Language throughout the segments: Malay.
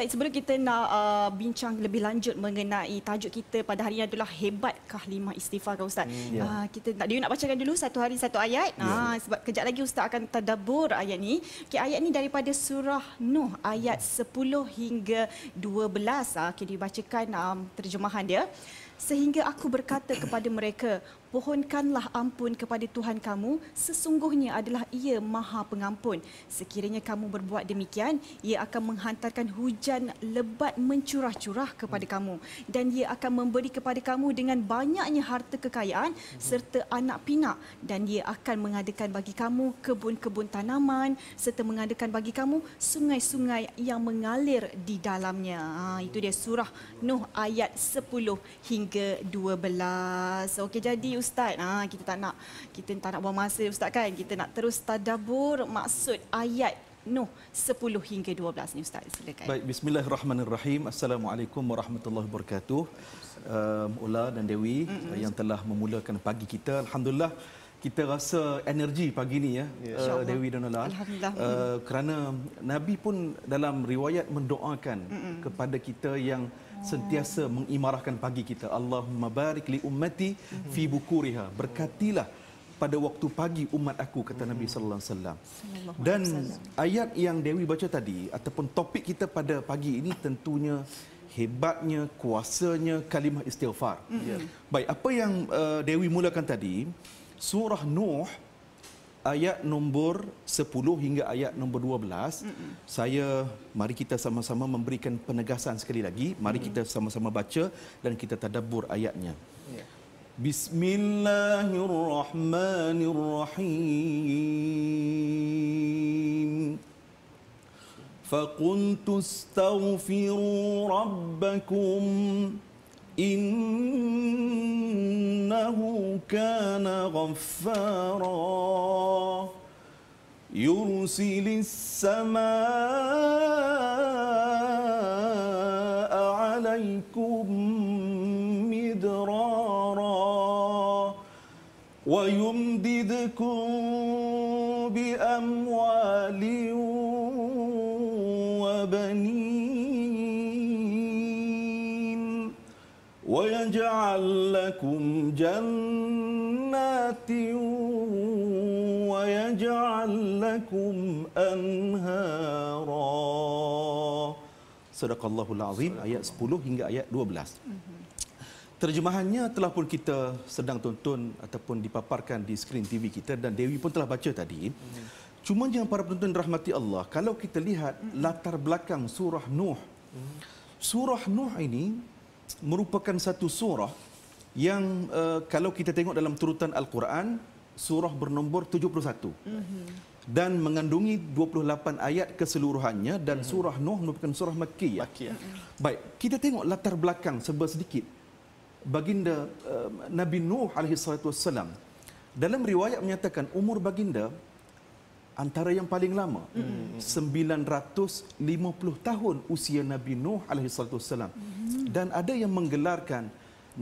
Ustaz, sebelum kita nak uh, bincang lebih lanjut mengenai tajuk kita pada hari ini adalah hebatkah lima istighfar kau Ustaz. Hmm, yeah. Ya. uh, kita nak dia nak bacakan dulu satu hari satu ayat. Ha ya. yeah. uh, sebab kejap lagi Ustaz akan terdabur ayat ni. Okey ayat ni daripada surah Nuh ayat 10 hingga 12. Ah uh, okay, dibacakan um, terjemahan dia. Sehingga aku berkata kepada mereka, pohonkanlah ampun kepada Tuhan kamu, sesungguhnya adalah ia maha pengampun. Sekiranya kamu berbuat demikian, ia akan menghantarkan hujan lebat mencurah-curah kepada hmm. kamu. Dan ia akan memberi kepada kamu dengan banyaknya harta kekayaan hmm. serta anak pinak. Dan ia akan mengadakan bagi kamu kebun-kebun tanaman serta mengadakan bagi kamu sungai-sungai yang mengalir di dalamnya. Ha, itu dia surah Nuh ayat 10 hingga 12. Okey, jadi ustaz. Ha, kita tak nak kita tak nak buang masa ustaz kan. Kita nak terus tadabbur maksud ayat Nuh 10 hingga 12 ni ustaz. Silakan. Baik, bismillahirrahmanirrahim. Assalamualaikum warahmatullahi wabarakatuh. Um, Ula dan Dewi Mm-mm. Uh, yang telah memulakan pagi kita. Alhamdulillah kita rasa energi pagi ini ya uh, yeah. Dewi dan Ula. Uh, kerana Nabi pun dalam riwayat mendoakan Mm-mm. kepada kita yang sentiasa mengimarahkan pagi kita. Allahumma barik li ummati fi bukuriha. Berkatilah pada waktu pagi umat aku kata Nabi sallallahu alaihi wasallam. Dan ayat yang Dewi baca tadi ataupun topik kita pada pagi ini tentunya hebatnya kuasanya kalimah istighfar. Baik, apa yang uh, Dewi mulakan tadi surah Nuh ayat nombor 10 hingga ayat nombor 12 mm-hmm. saya mari kita sama-sama memberikan penegasan sekali lagi mari mm kita sama-sama baca dan kita tadabbur ayatnya yeah. bismillahirrahmanirrahim faquntu astaghfiru rabbakum إنه كان غفارا يرسل السماء عليكم مدرارا ويمددكم بأموال لكم جنات ويجعل لكم أنهارا صدق الله العظيم ayat 10 hingga ayat 12 mhm. Terjemahannya telah pun kita sedang tonton ataupun dipaparkan di skrin TV kita dan Dewi pun telah baca tadi. Mm-hmm. Cuma jangan para penonton rahmati Allah, kalau kita lihat mm-hmm. latar belakang surah Nuh. Mm-hmm. Surah Nuh ini merupakan satu surah yang uh, kalau kita tengok dalam turutan Al-Quran, surah bernombor 71. Mm-hmm. Dan mengandungi 28 ayat keseluruhannya dan mm-hmm. surah Nuh merupakan surah Makkiyah. Makkiyah. Mm-hmm. Baik, kita tengok latar belakang sebab sedikit. Baginda uh, Nabi Nuh alaihi salatu dalam riwayat menyatakan umur baginda antara yang paling lama mm -hmm. 950 tahun usia Nabi Nuh alaihi mm -hmm. dan ada yang menggelarkan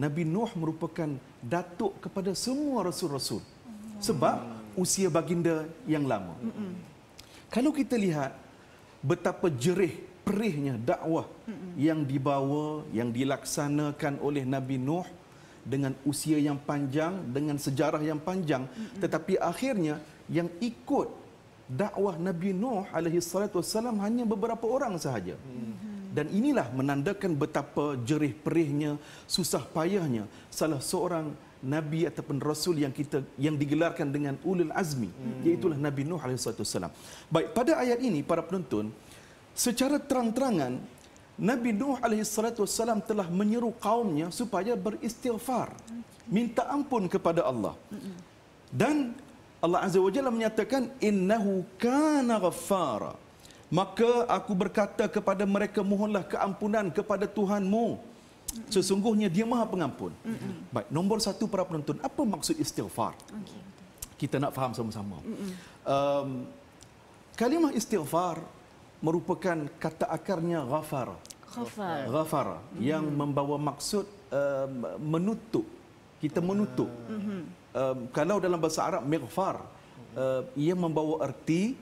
Nabi Nuh merupakan datuk kepada semua rasul-rasul mm -hmm. sebab usia baginda yang lama mm -hmm. kalau kita lihat betapa jerih perihnya dakwah mm -hmm. yang dibawa yang dilaksanakan oleh Nabi Nuh dengan usia yang panjang dengan sejarah yang panjang mm -hmm. tetapi akhirnya yang ikut dakwah Nabi Nuh alaihi salatu wasallam hanya beberapa orang sahaja. Dan inilah menandakan betapa jerih perihnya, susah payahnya salah seorang nabi ataupun rasul yang kita yang digelarkan dengan ulul azmi, iaitu Nabi Nuh alaihi salatu wasallam. Baik, pada ayat ini para penonton, secara terang-terangan Nabi Nuh alaihi salatu wasallam telah menyeru kaumnya supaya beristighfar, minta ampun kepada Allah. Dan Allah Azza wa Jalla menyatakan innahu kana ghaffara. Maka aku berkata kepada mereka mohonlah keampunan kepada Tuhanmu. Sesungguhnya dia Maha Pengampun. Mm-mm. Baik, nombor satu para penonton, apa maksud istighfar? Okay. Kita nak faham sama-sama. Um, kalimah istighfar merupakan kata akarnya ghafara. Ghafara. Ghafara mm-hmm. yang membawa maksud um, menutup. Kita menutup. Mm-hmm um, kalau dalam bahasa Arab mighfar uh, ia membawa erti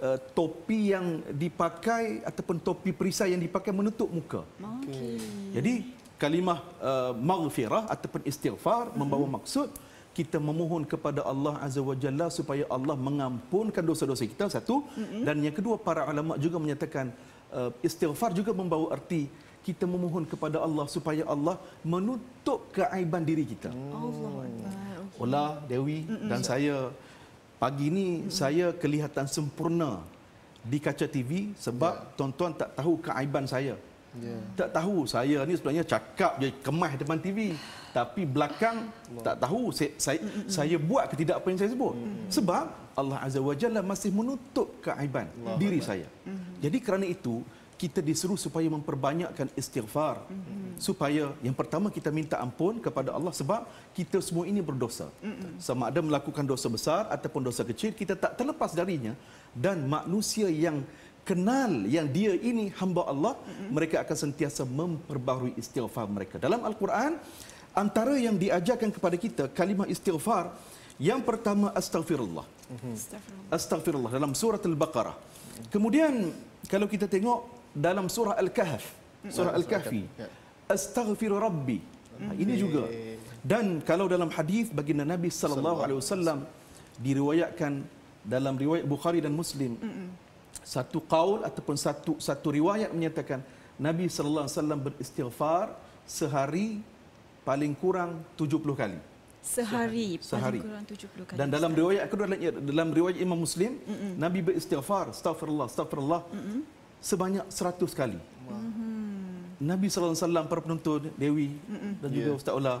uh, topi yang dipakai ataupun topi perisai yang dipakai menutup muka. Okay. Jadi kalimah uh, maghfirah ataupun istighfar hmm. membawa maksud kita memohon kepada Allah Azza wa Jalla supaya Allah mengampunkan dosa-dosa kita satu hmm. dan yang kedua para ulama juga menyatakan uh, istighfar juga membawa erti kita memohon kepada Allah supaya Allah menutup keaiban diri kita. Allah. Ola, Dewi dan saya pagi ni saya kelihatan sempurna di kaca TV sebab yeah. tuan-tuan tak tahu keaiban saya. Yeah. Tak tahu saya ni sebenarnya cakap je kemah depan TV tapi belakang Allah. tak tahu saya saya, saya buat ke apa yang saya sebut. Mm-hmm. Sebab Allah Azza wa Jalla masih menutup keaiban Allah diri Allah. saya. Mm-hmm. Jadi kerana itu kita disuruh supaya memperbanyakkan istighfar mm -hmm. supaya yang pertama kita minta ampun kepada Allah sebab kita semua ini berdosa mm -hmm. sama ada melakukan dosa besar ataupun dosa kecil kita tak terlepas darinya dan manusia yang kenal yang dia ini hamba Allah mm -hmm. mereka akan sentiasa memperbarui istighfar mereka dalam al-Quran antara yang diajarkan kepada kita kalimah istighfar yang pertama astaghfirullah mm -hmm. astaghfirullah dalam surah al-baqarah kemudian kalau kita tengok dalam surah Al-Kahf, hmm. surah Al-Kahfi. Ya. Astaghfir Rabbi. Ha, hmm. ini juga. Dan kalau dalam hadis baginda Nabi sallallahu alaihi wasallam diriwayatkan dalam riwayat Bukhari dan Muslim. Hmm, satu kaul ataupun satu satu riwayat menyatakan Nabi sallallahu alaihi wasallam beristighfar sehari paling kurang 70 kali. Sehari, sehari paling kurang 70 kali. Dan dalam riwayat kedua dalam riwayat Imam Muslim, Mm-mm. Nabi beristighfar, astaghfirullah, astaghfirullah. Mm-mm sebanyak 100 kali. mm Nabi sallallahu alaihi wasallam para penonton Dewi Mm-mm. dan juga yeah. Ustaz Ola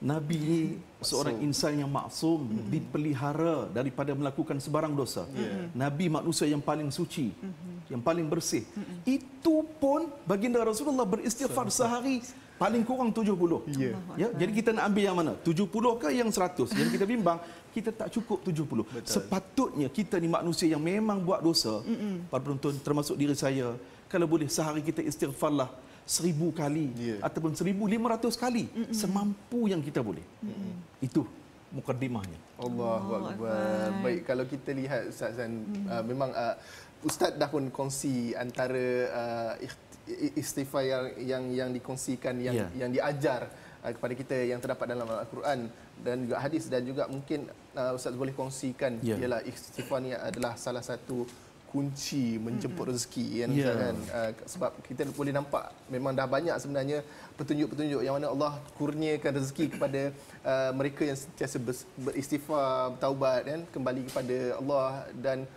Nabi ini seorang insan yang maksum mm-hmm. dipelihara daripada melakukan sebarang dosa. Yeah. Mhm. Nabi manusia yang paling suci, mm-hmm. yang paling bersih. Mm-hmm. Itu pun baginda Rasulullah beristighfar so, sehari paling kurang 70. Yeah. Ya, jadi kita nak ambil yang mana? 70 ke yang 100? Jadi kita bimbang kita tak cukup 70. Betul. Sepatutnya kita ni manusia yang memang buat dosa. Para penonton termasuk diri saya, kalau boleh sehari kita istighfarlah seribu kali yeah. ataupun seribu lima ratus kali Mm-mm. semampu yang kita boleh. Mm-mm. Itu mukadimahnya. Allahuakbar. Baik kalau kita lihat Ustaz dan mm. uh, memang uh, Ustaz dah pun kongsi antara uh, istighfar yang yang yang dikongsikan yang yeah. yang diajar Eh, kepada kita yang terdapat dalam Al-Quran dan juga hadis dan juga mungkin uh, ustaz boleh kongsikan yeah. ialah istighfar ni adalah salah satu kunci menjemput rezeki kan yeah. kan uh, sebab kita boleh nampak memang dah banyak sebenarnya petunjuk-petunjuk yang mana Allah kurniakan rezeki kepada uh, mereka yang sentiasa beristighfar, bertaubat kan kembali kepada Allah dan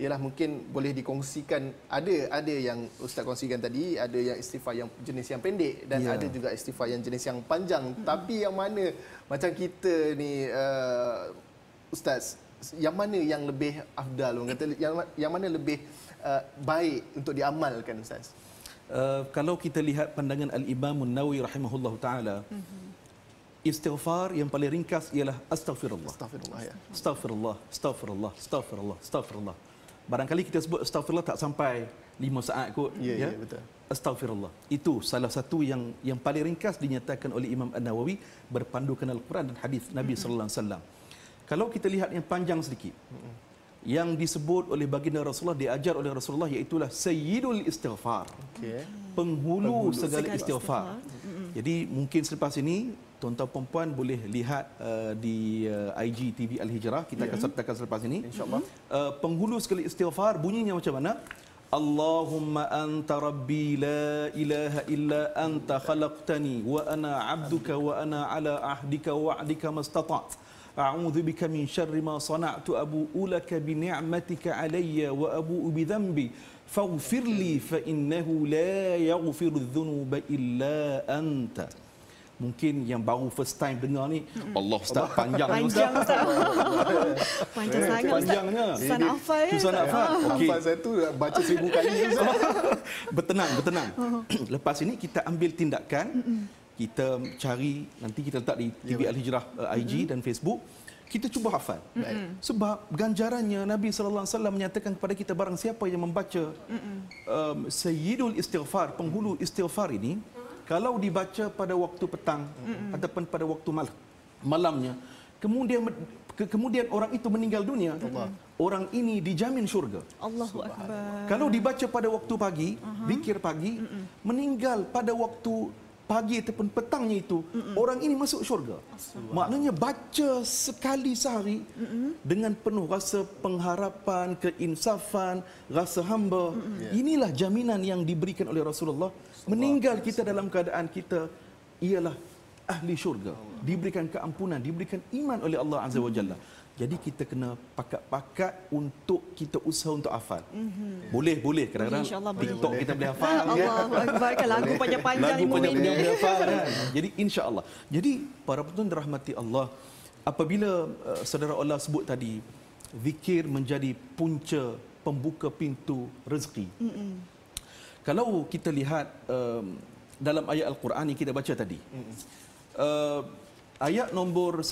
ialah mungkin boleh dikongsikan ada ada yang ustaz kongsikan tadi ada yang istighfar yang jenis yang pendek dan ya. ada juga istighfar yang jenis yang panjang hmm. tapi yang mana macam kita ni uh, ustaz yang mana yang lebih afdal orang kata yang yang mana lebih uh, baik untuk diamalkan ustaz uh, kalau kita lihat pandangan al imam an-nawawi rahimahullahu taala hmm. Istighfar yang paling ringkas ialah astaghfirullah. Astaghfirullah ya. Astaghfirullah, astaghfirullah, astaghfirullah, astaghfirullah. astaghfirullah. Barangkali kita sebut astagfirullah tak sampai lima saat kot. Ya, yeah, ya, yeah, betul. Astagfirullah. Itu salah satu yang yang paling ringkas dinyatakan oleh Imam An-Nawawi berpandukan Al-Quran dan hadis Nabi sallallahu alaihi wasallam. Kalau kita lihat yang panjang sedikit. Yang disebut oleh baginda Rasulullah diajar oleh Rasulullah iaitu sayyidul istighfar. Okey. Penghulu, Penghulu segala, segala istighfar. Jadi mungkin selepas ini tuan-tuan perempuan boleh lihat uh, di uh, IG TV Al Hijrah kita yeah. akan ya. sertakan selepas ini insyaallah uh, penghulu sekali istighfar bunyinya macam mana Allahumma anta rabbi la ilaha illa anta khalaqtani wa ana abduka wa ana ala ahdika wa wa'dika mastata' أعوذ بك من شر ما صنعت أبوء لك wa علي وأبوء بذنبي فاغفر لي فإنه لا يغفر الذنوب إلا anta mungkin yang baru first time dengar ni hmm. Allah Ustaz panjang Panjang Ustaz Panjang sangat Panjangnya Susah nak hafal ya, Susah nak hafal ah. okay. saya tu baca seribu kali Bertenang Bertenang oh. Lepas ini kita ambil tindakan Kita cari Nanti kita letak di TV ya, ya. Al-Hijrah uh, IG dan Facebook kita cuba hafal. Mm-mm. Sebab ganjarannya Nabi sallallahu alaihi wasallam menyatakan kepada kita barang siapa yang membaca um, sayyidul istighfar, penghulu istighfar ini, mm kalau dibaca pada waktu petang mm-hmm. ataupun pada waktu malam malamnya kemudian ke, kemudian orang itu meninggal dunia Allah. orang ini dijamin syurga Allahu akbar kalau dibaca pada waktu pagi zikir uh-huh. pagi mm-hmm. meninggal pada waktu pagi ataupun petangnya itu mm-hmm. orang ini masuk syurga maknanya baca sekali sehari mm-hmm. dengan penuh rasa pengharapan keinsafan rasa hamba mm-hmm. inilah jaminan yang diberikan oleh Rasulullah meninggal kita dalam keadaan kita ialah ahli syurga diberikan keampunan diberikan iman oleh Allah azza wajalla jadi kita kena pakat-pakat untuk kita usaha untuk hafal. Mm-hmm. Boleh, boleh. Kadang-kadang TikTok kita boleh hafal. Allah, ya. Allah kan? lagu panjang-panjang lagu panjang ini. Panjang hafal, kan? Jadi insya-Allah. Jadi para penonton dirahmati Allah, apabila uh, saudara Allah sebut tadi, zikir menjadi punca pembuka pintu rezeki. Mm-hmm. Kalau kita lihat um, dalam ayat Al-Quran ini kita baca tadi. Mm-hmm. Uh, ayat nombor 11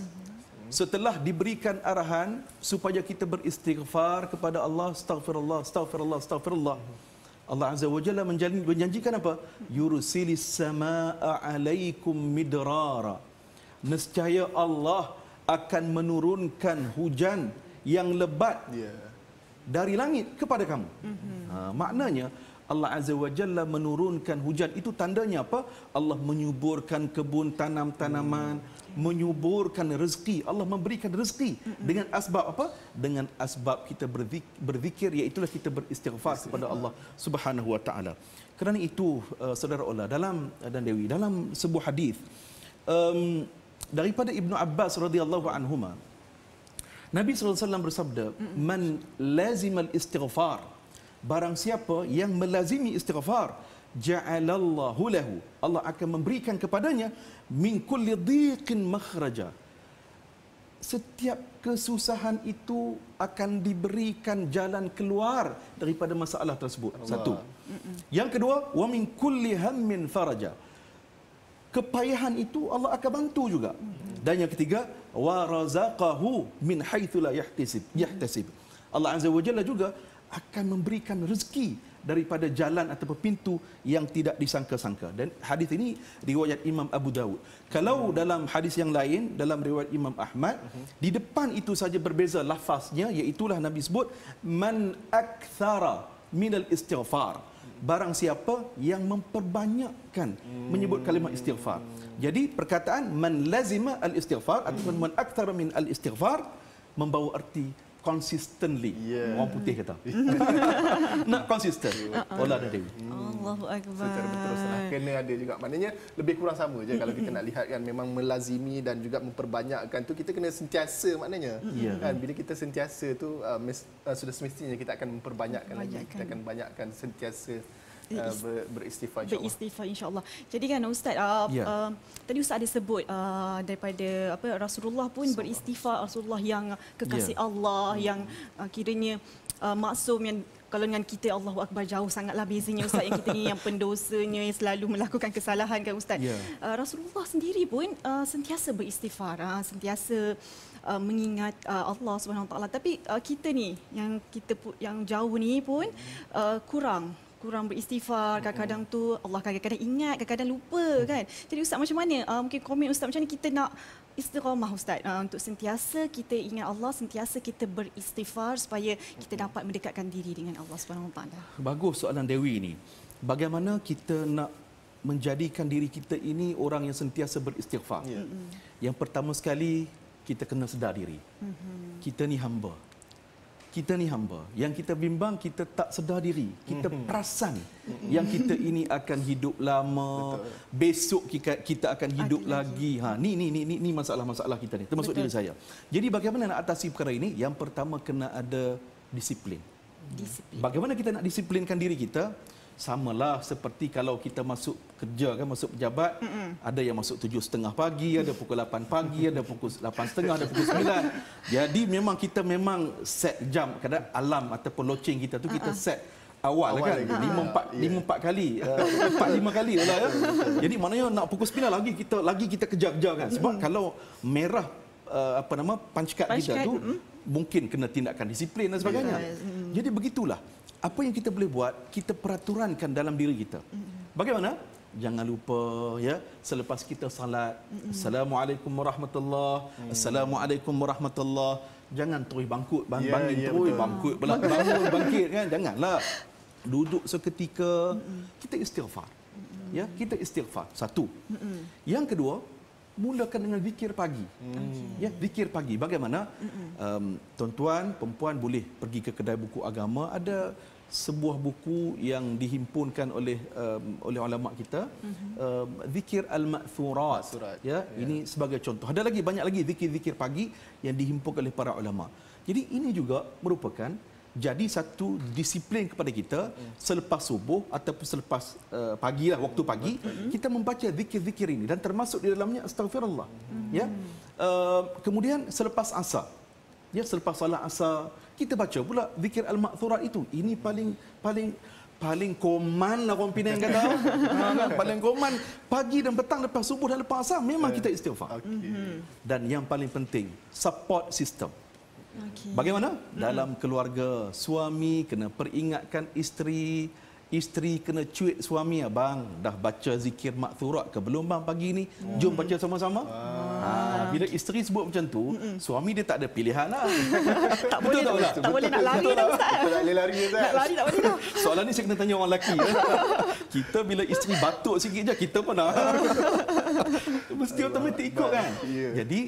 mm-hmm. setelah diberikan arahan supaya kita beristighfar kepada Allah, astagfirullah, astagfirullah, astagfirullah. Mm-hmm. Allah Azza wa Jalla menjanjikan apa? Yurusilis hmm Yursilis samaa'a 'alaikum midrara. Nescaya Allah akan menurunkan hujan yang lebat yeah. dari langit kepada kamu. Mm-hmm. Uh, maknanya Allah Azza wa Jalla menurunkan hujan itu tandanya apa? Allah menyuburkan kebun tanam-tanaman, hmm. menyuburkan rezeki. Allah memberikan rezeki hmm. dengan asbab apa? Dengan asbab kita berzikir iaitu kita beristighfar kepada Allah Subhanahu wa taala. Kerana itu uh, eh, saudara Allah dalam eh, dan Dewi dalam sebuah hadis um, daripada Ibnu Abbas radhiyallahu anhuma Nabi sallallahu alaihi wasallam bersabda, "Man lazimal istighfar" barang siapa yang melazimi istighfar ja'alallahu lahu Allah akan memberikan kepadanya min kulli dhiqin makhraja setiap kesusahan itu akan diberikan jalan keluar daripada masalah tersebut Allah. satu yang kedua wa min kulli hammin faraja kepayahan itu Allah akan bantu juga dan yang ketiga wa razaqahu min haythu la yahtasib yahtasib Allah azza wa jalla juga akan memberikan rezeki daripada jalan atau pintu yang tidak disangka-sangka. Dan hadis ini riwayat Imam Abu Dawud. Kalau hmm. dalam hadis yang lain, dalam riwayat Imam Ahmad, hmm. di depan itu saja berbeza lafaznya, iaitulah Nabi sebut, Man akthara minal istighfar. Barang siapa yang memperbanyakkan hmm. menyebut kalimah istighfar. Jadi perkataan man lazima al-istighfar ataupun man akthara min al-istighfar membawa erti consistently. Yeah. Orang putih kata. Nak consistent. Olah dari Dewi. Hmm. Allahu Akbar. Secara berterusan. Lah. Kena ada juga. Maknanya lebih kurang sama je kalau kita nak lihat kan. Memang melazimi dan juga memperbanyakkan tu kita kena sentiasa maknanya. Hmm. Yeah. Kan? Bila kita sentiasa tu uh, uh, sudah semestinya kita akan memperbanyakkan lagi. Kita akan banyakkan sentiasa Uh, beristighfar insyaAllah. Beristighfar insyaAllah. Jadi kan Ustaz, uh, ya. uh, tadi Ustaz ada sebut uh, daripada apa Rasulullah pun Salah. beristighfar Rasulullah yang uh, kekasih ya. Allah, ya. yang uh, kiranya uh, maksum yang kalau dengan kita Allah Akbar jauh sangatlah bezanya Ustaz yang kita ni yang pendosanya yang selalu melakukan kesalahan kan Ustaz. Ya. Uh, Rasulullah sendiri pun uh, sentiasa beristighfar, uh, sentiasa Uh, mengingat uh, Allah Subhanahu taala tapi uh, kita ni yang kita yang jauh ni pun uh, kurang kurang beristighfar kadang-kadang tu Allah kadang-kadang ingat kadang-kadang lupa kan jadi ustaz macam mana uh, mungkin komen ustaz macam mana kita nak istiqamah ustaz uh, untuk sentiasa kita ingat Allah sentiasa kita beristighfar supaya kita dapat mendekatkan diri dengan Allah Subhanahuwataala bagus soalan Dewi ini bagaimana kita nak menjadikan diri kita ini orang yang sentiasa beristighfar yeah. yang pertama sekali kita kena sedar diri mm-hmm. kita ni hamba kita ni hamba yang kita bimbang kita tak sedar diri kita mhm. perasan mhm. yang kita ini akan hidup lama Betul. besok kita akan hidup Adil lagi ha ni ni ni ni masalah-masalah kita ni termasuk Betul. diri saya jadi bagaimana nak atasi perkara ini yang pertama kena ada disiplin disiplin bagaimana kita nak disiplinkan diri kita sama lah seperti kalau kita masuk kerja kan masuk pejabat Mm-mm. ada yang masuk tujuh setengah pagi ada pukul 8 pagi ada pukul setengah, ada pukul sembilan. jadi memang kita memang set jam kadang alam atau loceng kita tu kita set awal, awal kan lima empat ya. lima empat kali ya. empat uh, lima kali lah ya. ya jadi maknanya nak pukul sembilan lagi kita lagi kita kejar-kejar kan sebab mm kalau merah uh, apa nama punch kita tu mm mungkin kena tindakan disiplin dan sebagainya yeah. jadi begitulah apa yang kita boleh buat kita peraturankan dalam diri kita bagaimana jangan lupa ya selepas kita salat assalamualaikum warahmatullahi assalamualaikum warahmatullahi jangan terus bangkut bang ya, bang yeah, terus yeah, bangkut pula bangun bangkit kan janganlah duduk seketika kita istighfar ya kita istighfar satu yang kedua mulakan dengan zikir pagi. Okay. Hmm. Ya, zikir pagi. Bagaimana? Um, tuan-tuan, perempuan boleh pergi ke kedai buku agama. Ada sebuah buku yang dihimpunkan oleh um, oleh ulama kita, mm-hmm. um, zikir al-ma'thurat. Ya, ya, ini sebagai contoh. Ada lagi banyak lagi zikir-zikir pagi yang dihimpun oleh para ulama. Jadi ini juga merupakan jadi satu disiplin kepada kita ya. selepas subuh ataupun selepas uh, pagi lah waktu pagi kita membaca zikir-zikir ini dan termasuk di dalamnya astagfirullah mm-hmm. ya uh, kemudian selepas asar ya selepas solat asar kita baca pula zikir al-ma'thurat itu ini paling paling paling koman lah orang Penang kata. Ha, kan? paling koman. Pagi dan petang lepas subuh dan lepas asar memang ya. kita istighfar. Okay. Dan yang paling penting, support system. Okay. Bagaimana? Hmm. Dalam keluarga, suami kena peringatkan isteri, isteri kena cuit suami, abang dah baca zikir mak makthurat ke belum bang pagi ni? Jom baca sama-sama. Hmm. Ha, bila isteri sebut macam tu, hmm. suami dia tak ada pilihan lah. tak boleh, tak, tak, boleh nak lari dah Tak boleh lari tak boleh dah. Soalan ini saya kena tanya orang lelaki. Ya. kita bila isteri batuk sikit je, kita pun nak. Mesti otomatik ikut kan? Yeah. Jadi,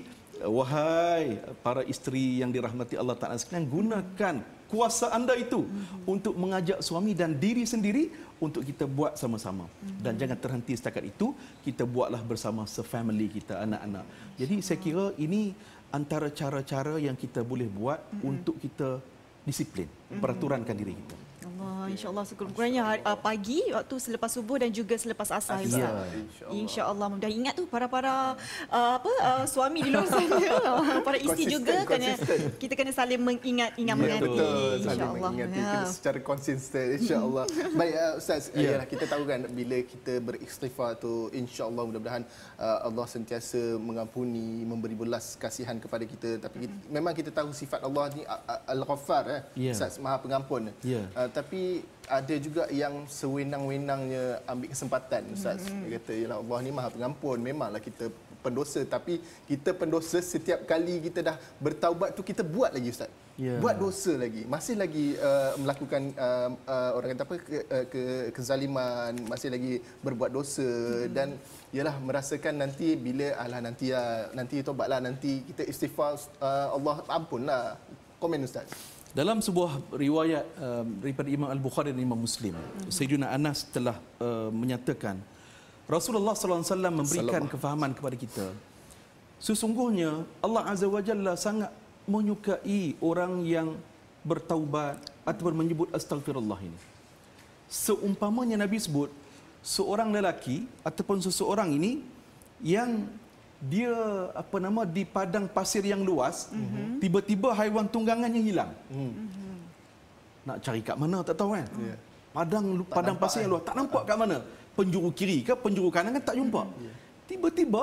wahai para isteri yang dirahmati Allah Taala sekalian gunakan kuasa anda itu hmm. untuk mengajak suami dan diri sendiri untuk kita buat sama-sama hmm. dan jangan terhenti setakat itu kita buatlah bersama sefamily kita anak-anak jadi saya kira ini antara cara-cara yang kita boleh buat hmm. untuk kita disiplin hmm. peraturankan diri kita insyaallah sekurang-kurangnya insya uh, pagi waktu selepas subuh dan juga selepas asar ya insyaallah insya mudah ingat tu para-para uh, apa uh, suami di luar sana para isteri juga kena kita kena saling mengingat ingat ya, mengganti insyaallah ya. secara konsisten insyaallah baik uh, ustaz uh, ya. ayalah, kita tahu kan bila kita beristighfar tu insyaallah mudah-mudahan uh, Allah sentiasa mengampuni memberi belas kasihan kepada kita tapi kita, memang kita tahu sifat Allah ni uh, al-ghaffar eh ya. ustaz maha pengampun ya. uh, tapi ada juga yang sewenang-wenangnya ambil kesempatan ustaz. Mm-hmm. Dia kata ya Allah ni Maha Pengampun. Memanglah kita pendosa tapi kita pendosa setiap kali kita dah bertaubat tu kita buat lagi ustaz. Yeah. Buat dosa lagi. Masih lagi uh, melakukan uh, uh, orang kata apa ke, uh, ke kezaliman, masih lagi berbuat dosa hmm. dan ialah merasakan nanti bila alah nanti ya nanti tobatlah nanti kita istighfar uh, Allah ampunlah. Komen ustaz. Dalam sebuah riwayat um, daripada Imam Al-Bukhari dan Imam Muslim, Sayyidina Anas telah uh, menyatakan Rasulullah sallallahu alaihi wasallam memberikan kefahaman kepada kita. Sesungguhnya Allah Azza wa Jalla sangat menyukai orang yang bertaubat atau menyebut astagfirullah ini. Seumpamanya Nabi sebut seorang lelaki ataupun seseorang ini yang dia apa nama di padang pasir yang luas mm-hmm. tiba-tiba haiwan tunggangannya hilang mm-hmm. nak cari kat mana tak tahu kan mm padang tak padang pasir kan. yang luas tak nampak kat mana penjuru kiri ke penjuru kanan kan tak jumpa mm-hmm. tiba-tiba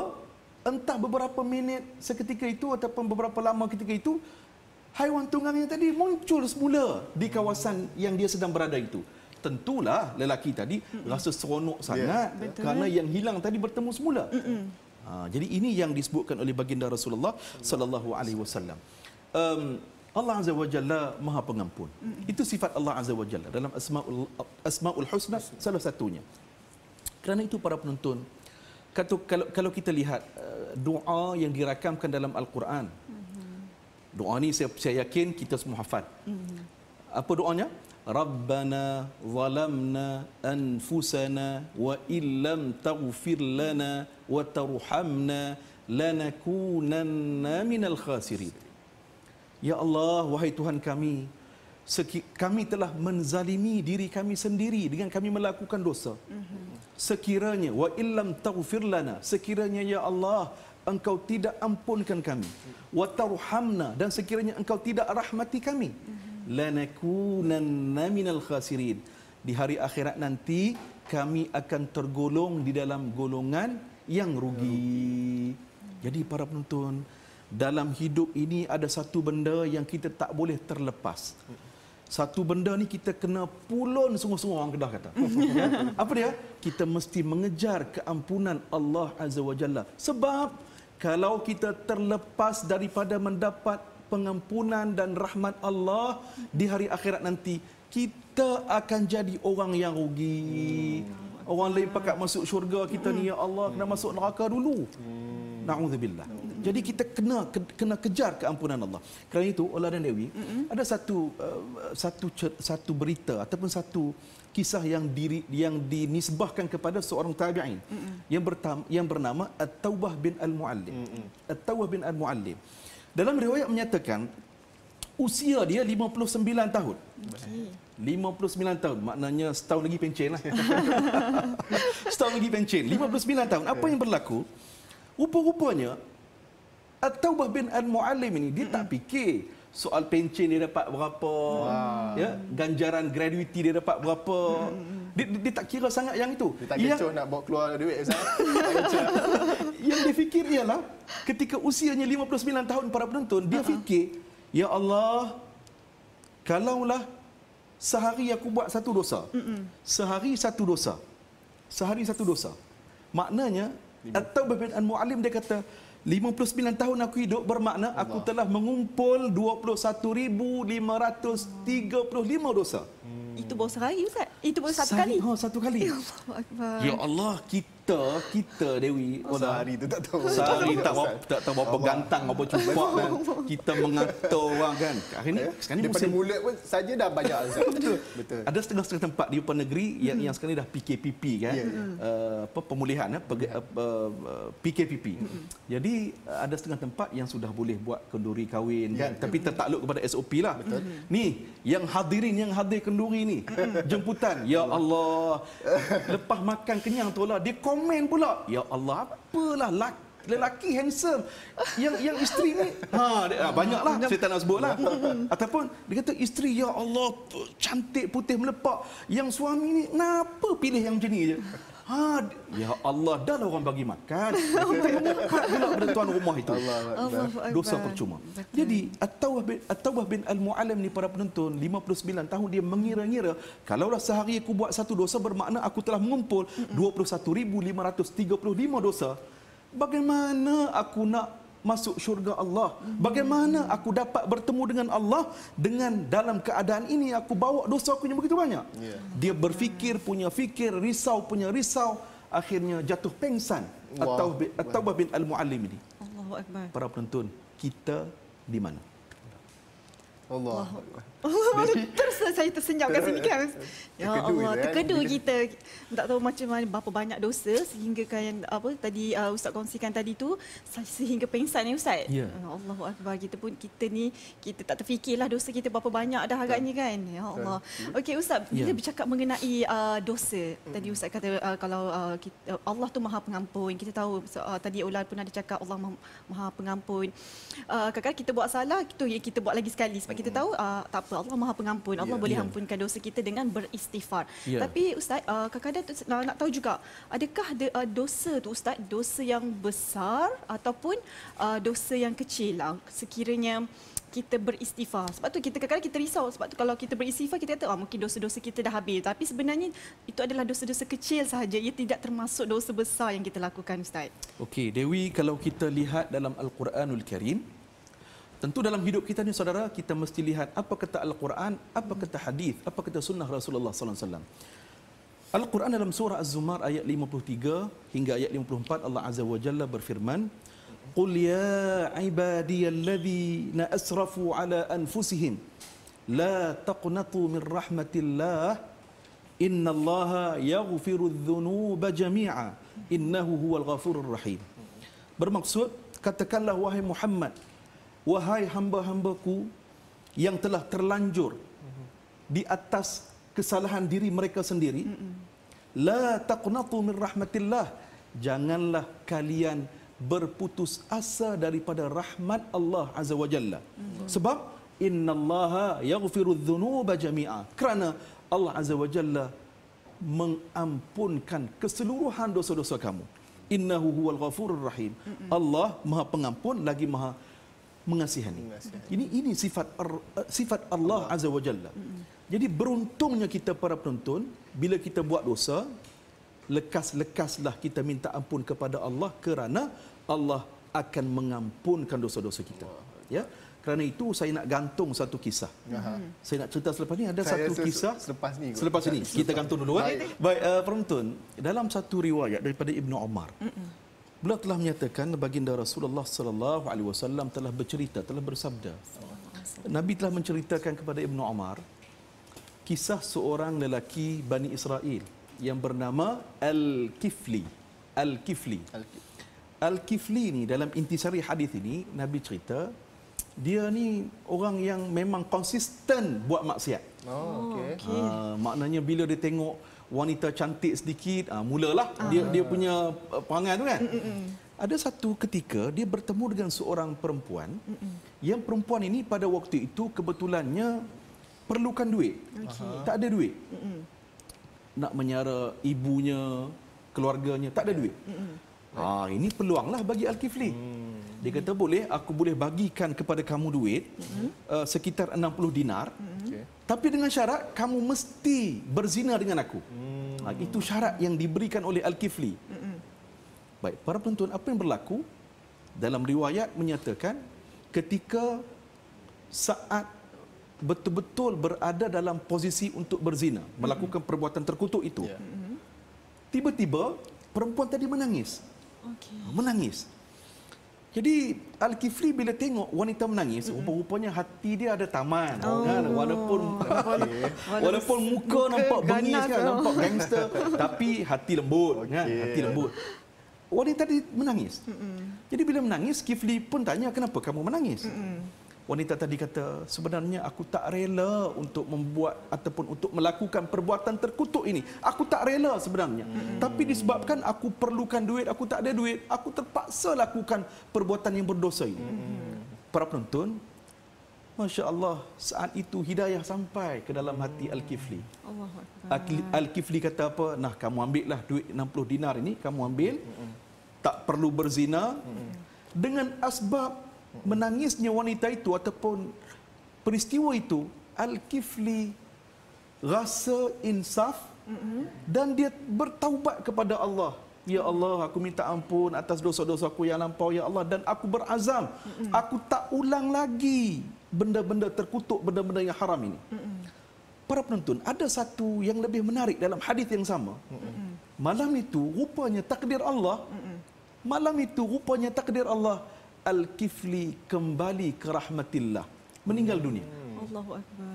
entah beberapa minit seketika itu ataupun beberapa lama ketika itu haiwan tunggangnya tadi muncul semula di kawasan mm-hmm. yang dia sedang berada itu tentulah lelaki tadi mm-hmm. rasa seronok sangat yeah. kerana yang hilang tadi bertemu semula mm-hmm. Ha, jadi ini yang disebutkan oleh baginda Rasulullah sallallahu alaihi wasallam. Um, Allah Azza Wajalla Maha Pengampun. Itu sifat Allah Azza Wajalla dalam Asmaul Asmaul Husna salah satunya. Kerana itu para penonton, kata, kalau kalau kita lihat uh, doa yang dirakamkan dalam Al-Quran. Mm-hmm. Doa ni saya, saya yakin kita semua hafal. Mm-hmm. Apa doanya? Rabbana zalamna anfusana wa illam taghfir lana وترحمنا لنكونن من الخاسرين Ya Allah, wahai Tuhan kami, kami telah menzalimi diri kami sendiri dengan kami melakukan dosa. Mhm. Sekiranya wa illam taghfir lana, sekiranya ya Allah engkau tidak ampunkan kami, wa dan sekiranya engkau tidak rahmati kami, mhm. lanakunanna minal khasirin. Di hari akhirat nanti kami akan tergolong di dalam golongan yang rugi. Jadi para penonton, dalam hidup ini ada satu benda yang kita tak boleh terlepas. Satu benda ni kita kena pulun semua-semua orang Kedah kata. Apa dia? Kita mesti mengejar keampunan Allah Azza wa Jalla. Sebab kalau kita terlepas daripada mendapat pengampunan dan rahmat Allah di hari akhirat nanti, kita akan jadi orang yang rugi. Hmm. Orang lain pakat masuk syurga kita ni ya Allah kena masuk neraka dulu. Hmm. Nauzubillah. Jadi kita kena kena kejar keampunan Allah. Kerana itu Allah dan Dewi ada satu eh, satu satu berita ataupun satu kisah yang diri yang dinisbahkan kepada seorang tabi'in yang bertam, yang bernama At-Taubah bin Al-Muallim. At-Taubah bin Al-Muallim. Dalam riwayat menyatakan usia dia 59 tahun. Okay. 59 tahun maknanya setahun lagi pencen lah. setahun lagi pencen. 59 tahun. Apa yang berlaku? Rupa-rupanya At-Taubah bin Al-Muallim ini dia tak fikir soal pencen dia dapat berapa wow. ya ganjaran graduiti dia dapat berapa dia, dia tak kira sangat yang itu dia tak kecoh yang, nak bawa keluar duit saya yang dia fikir ialah ketika usianya 59 tahun para penonton dia uh-huh. fikir Ya Allah, kalaulah sehari aku buat satu dosa. Mm-mm. Sehari satu dosa. Sehari satu dosa. Maknanya, atau bin Al-Mu'alim dia kata, 59 tahun aku hidup bermakna Allah. aku telah mengumpul 21,535 dosa. Hmm. Itu baru sehari Ustaz? Itu baru satu sehari, kali? Oh, satu kali. Ya, ya Allah, kita kita kita Dewi pada hari tu tak tahu sehari tak tahu tak tahu apa gantang apa cuba kan kita mengatur orang kan hari ni eh, sekarang ni musim mulut pun saja dah banyak betul. betul ada setengah-setengah tempat di luar negeri yang hmm. yang sekarang ni dah PKPP kan ya, ya. Eh, apa pemulihan uh, eh, PKPP hmm. jadi ada setengah tempat yang sudah boleh buat kenduri kahwin ya, kan. tapi tertakluk kepada SOP lah hmm. ni yang hadirin yang hadir kenduri ni jemputan ya Allah lepas makan kenyang tu lah dia komen pula. Ya Allah, apalah laki lelaki handsome yang yang isteri ni ha ah, banyaklah saya tak nak sebutlah hmm, hmm, hmm. ataupun dia kata isteri ya Allah cantik putih melepak yang suami ni kenapa pilih yang macam ni je Ha, ya Allah, dah lah orang bagi makan. Bukan pula pada tuan rumah itu. Dosa percuma. Jadi, At-Tawbah bin, Al-Mu'alim ni para penonton, 59 tahun dia mengira-ngira, kalaulah sehari aku buat satu dosa bermakna aku telah mengumpul 21,535 dosa. Bagaimana aku nak masuk syurga Allah. Bagaimana aku dapat bertemu dengan Allah dengan dalam keadaan ini aku bawa dosa aku yang begitu banyak. Ya. Dia berfikir punya fikir, risau punya risau, akhirnya jatuh pengsan atau atau bin al-muallim ini. Allahu akbar. Para penonton, kita di mana? Allah. Allah baru terus saya tersenyap kat sini kan. Ya Allah, eh. terkedu kita. Tak tahu macam mana berapa banyak dosa sehingga kan apa tadi uh, ustaz kongsikan tadi tu sehingga pengsan ni ustaz. Ya. Yeah. Allahu akbar kita pun kita ni kita tak terfikirlah dosa kita berapa banyak dah agaknya kan. Ya Allah. Hmm. Okey ustaz, kita yeah. bercakap mengenai uh, dosa. Hmm. Tadi ustaz kata uh, kalau uh, kita, uh, Allah tu Maha Pengampun. Kita tahu so, uh, tadi ular pun ada cakap Allah Maha Pengampun. Uh, kadang kita buat salah, kita kita buat lagi sekali kita tahu uh, tak apa Allah Maha Pengampun Allah yeah. boleh yeah. ampunkan dosa kita dengan beristighfar yeah. tapi ustaz uh, kadang-kadang nak, nak tahu juga adakah de, uh, dosa tu ustaz dosa yang besar ataupun uh, dosa yang kecil lah sekiranya kita beristighfar sebab tu kita kadang-kadang kita risau sebab tu kalau kita beristighfar kita kata oh, mungkin dosa-dosa kita dah habis tapi sebenarnya itu adalah dosa-dosa kecil sahaja ia tidak termasuk dosa besar yang kita lakukan ustaz okey dewi kalau kita lihat dalam al-Quranul Karim Tentu dalam hidup kita ni saudara kita mesti lihat apa kata Al-Quran, apa kata hadis, apa kata sunnah Rasulullah sallallahu alaihi wasallam. Al-Quran dalam surah Az-Zumar ayat 53 hingga ayat 54 Allah Azza wa Jalla berfirman, "Qul ya ibadiyalladzina asrafu ala anfusihim la taqnatu min rahmatillah innallaha yaghfiru dzunuba jami'a innahu huwal ghafurur rahim." Bermaksud katakanlah wahai Muhammad Wahai hamba-hambaku yang telah terlanjur di atas kesalahan diri mereka sendiri. La taqnatu min rahmatillah. Janganlah kalian berputus asa daripada rahmat Allah Azza wa Jalla. Sebab innallaha yaghfiru dhunuba jami'a. Kerana Allah Azza wa Jalla mengampunkan keseluruhan dosa-dosa kamu. Innahu huwal ghafurur rahim. Allah Maha Pengampun lagi Maha mengasihani. Ini ini sifat eh, sifat Allah Azza wa Jalla. Jadi beruntungnya kita para penonton bila kita buat dosa lekas-lekaslah kita minta ampun kepada Allah kerana Allah akan mengampunkan dosa-dosa kita. Ya. Kerana itu saya nak gantung satu kisah. Aha. Hmm. Saya nak cerita selepas ni ada saya satu kisah selepas ni. Selepas ini kita gantung dulu eh. Baik, Baik uh, eh, penonton, dalam satu riwayat daripada Ibnu Omar. Mm-mm. Beliau telah menyatakan baginda Rasulullah sallallahu alaihi wasallam telah bercerita, telah bersabda. Nabi telah menceritakan kepada Ibnu Umar kisah seorang lelaki Bani Israel yang bernama Al-Kifli. Al-Kifli. Al-Kifli ni dalam intisari hadis ini Nabi cerita dia ni orang yang memang konsisten buat maksiat. Oh, okay. Uh, ah, maknanya bila dia tengok wanita cantik sedikit uh, mulalah uh. dia dia punya uh, perangai tu kan Mm-mm. ada satu ketika dia bertemu dengan seorang perempuan Mm-mm. yang perempuan ini pada waktu itu kebetulannya perlukan duit okay. tak ada duit Mm-mm. nak menyara ibunya keluarganya tak ada duit ha ah, ini peluanglah bagi Alkifli mm. dia kata boleh aku boleh bagikan kepada kamu duit uh, sekitar 60 dinar Mm-mm. Tapi dengan syarat kamu mesti berzina dengan aku. Hmm. Ha, itu syarat yang diberikan oleh Al-Kifli. Hmm. Baik, para penonton apa yang berlaku dalam riwayat menyatakan ketika saat betul-betul berada dalam posisi untuk berzina, hmm. melakukan perbuatan terkutuk itu. Yeah. Tiba-tiba perempuan tadi menangis. Okay. Ha, menangis. Jadi Al-Kifli bila tengok wanita menangis, mm-hmm. rupa-rupanya hati dia ada taman. Oh. Kan? Walaupun okay. walaupun muka, muka nampak bengis, kan? Eh. nampak gangster, tapi hati lembut. Kan, okay. Kan? Hati lembut. Wanita tadi menangis. Mm-hmm. Jadi bila menangis, Kifli pun tanya, kenapa kamu menangis? Mm-hmm wanita tadi kata sebenarnya aku tak rela untuk membuat ataupun untuk melakukan perbuatan terkutuk ini aku tak rela sebenarnya hmm. tapi disebabkan aku perlukan duit aku tak ada duit aku terpaksa lakukan perbuatan yang berdosa ini hmm. para penonton masya-Allah saat itu hidayah sampai ke dalam hati hmm. al-kifli al-kifli kata apa nah kamu ambillah duit 60 dinar ini kamu ambil hmm. tak perlu berzina hmm. dengan asbab menangisnya wanita itu ataupun peristiwa itu al-kifli rasa insaf dan dia bertaubat kepada Allah ya Allah aku minta ampun atas dosa-dosa aku yang lampau ya Allah dan aku berazam aku tak ulang lagi benda-benda terkutuk benda-benda yang haram ini para penonton ada satu yang lebih menarik dalam hadis yang sama malam itu rupanya takdir Allah malam itu rupanya takdir Allah al-kifli kembali ke rahmatillah meninggal dunia hmm. Allahu akbar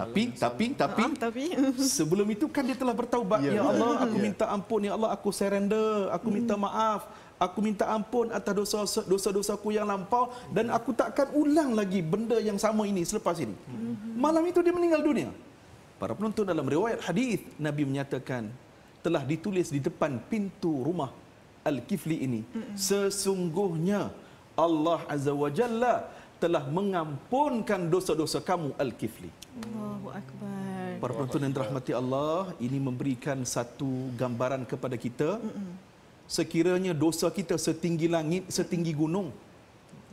tapi tapi tapi, ah, tapi. sebelum itu kan dia telah bertaubat ya, ya Allah aku ya. minta ampun ya Allah aku surrender aku hmm. minta maaf aku minta ampun atas dosa dosa-dosaku yang lampau dan hmm. aku takkan ulang lagi benda yang sama ini selepas ini hmm. malam itu dia meninggal dunia para penonton dalam riwayat hadis nabi menyatakan telah ditulis di depan pintu rumah Al-Kifli ini hmm sesungguhnya Allah Azza wa Jalla telah mengampunkan dosa-dosa kamu Al-Kifli. Allahu Akbar. Para penonton yang dirahmati Allah, ini memberikan satu gambaran kepada kita. Sekiranya dosa kita setinggi langit, setinggi gunung,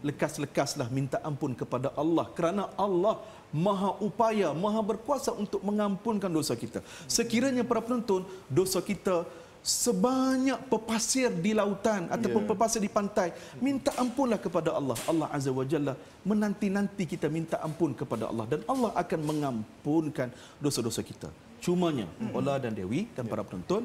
lekas-lekaslah minta ampun kepada Allah kerana Allah maha upaya, maha berkuasa untuk mengampunkan dosa kita. Sekiranya para penonton, dosa kita sebanyak pepasir di lautan ataupun yeah. pepasir di pantai minta ampunlah kepada Allah Allah azza wajalla menanti-nanti kita minta ampun kepada Allah dan Allah akan mengampunkan dosa-dosa kita cumanya hmm. Ola dan Dewi dan yeah. para penonton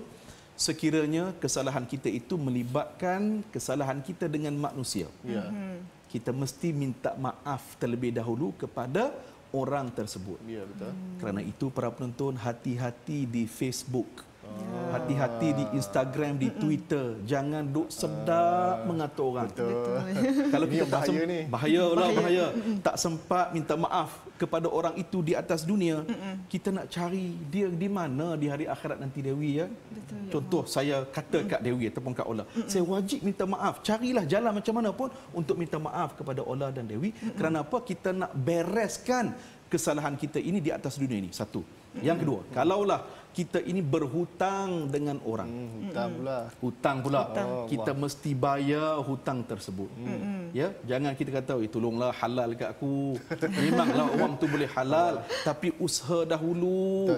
sekiranya kesalahan kita itu melibatkan kesalahan kita dengan manusia yeah. Hmm. kita mesti minta maaf terlebih dahulu kepada orang tersebut ya yeah, betul kerana itu para penonton hati-hati di Facebook Ya. Hati-hati di Instagram, di Twitter. Jangan duk sedap uh, mengatur orang. Betul. Kalau kita bahaya sem- ni. Bahaya lah, bahaya. Tak sempat minta maaf kepada orang itu di atas dunia, kita nak cari dia di mana di hari akhirat nanti Dewi. ya. Betul, ya. Contoh ya. saya kata Kak Dewi ataupun Kak Ola, saya wajib minta maaf. Carilah jalan macam mana pun untuk minta maaf kepada Ola dan Dewi. Kerana apa? Kita nak bereskan kesalahan kita ini di atas dunia ini. Satu. Yang kedua, hmm. kalaulah kita ini berhutang dengan orang. Hmm, hutang pula. Hutang pula. Oh, kita mesti bayar hutang tersebut. Hmm. Ya, jangan kita kata, eh, tolonglah halal ke aku. Memanglah uang tu boleh halal. tapi usaha dahulu.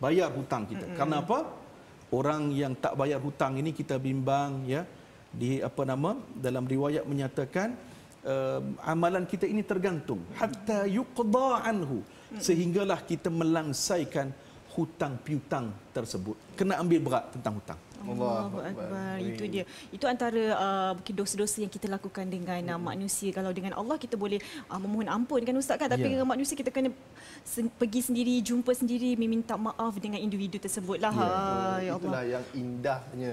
Bayar hutang kita. Hmm. Kerana apa? Orang yang tak bayar hutang ini kita bimbang. ya Di apa nama? Dalam riwayat menyatakan, uh, amalan kita ini tergantung. Hatta yuqda anhu sehinggalah kita melangsaikan hutang piutang tersebut kena ambil berat tentang hutang Allah akbar itu dia itu antara uh, mungkin uh, dosa-dosa yang kita lakukan dengan uh, manusia kalau dengan Allah kita boleh uh, memohon ampun kan ustaz kan tapi ya. dengan manusia kita kena sen- pergi sendiri jumpa sendiri meminta maaf dengan individu tersebutlah ya, uh, ya Allah itulah yang indahnya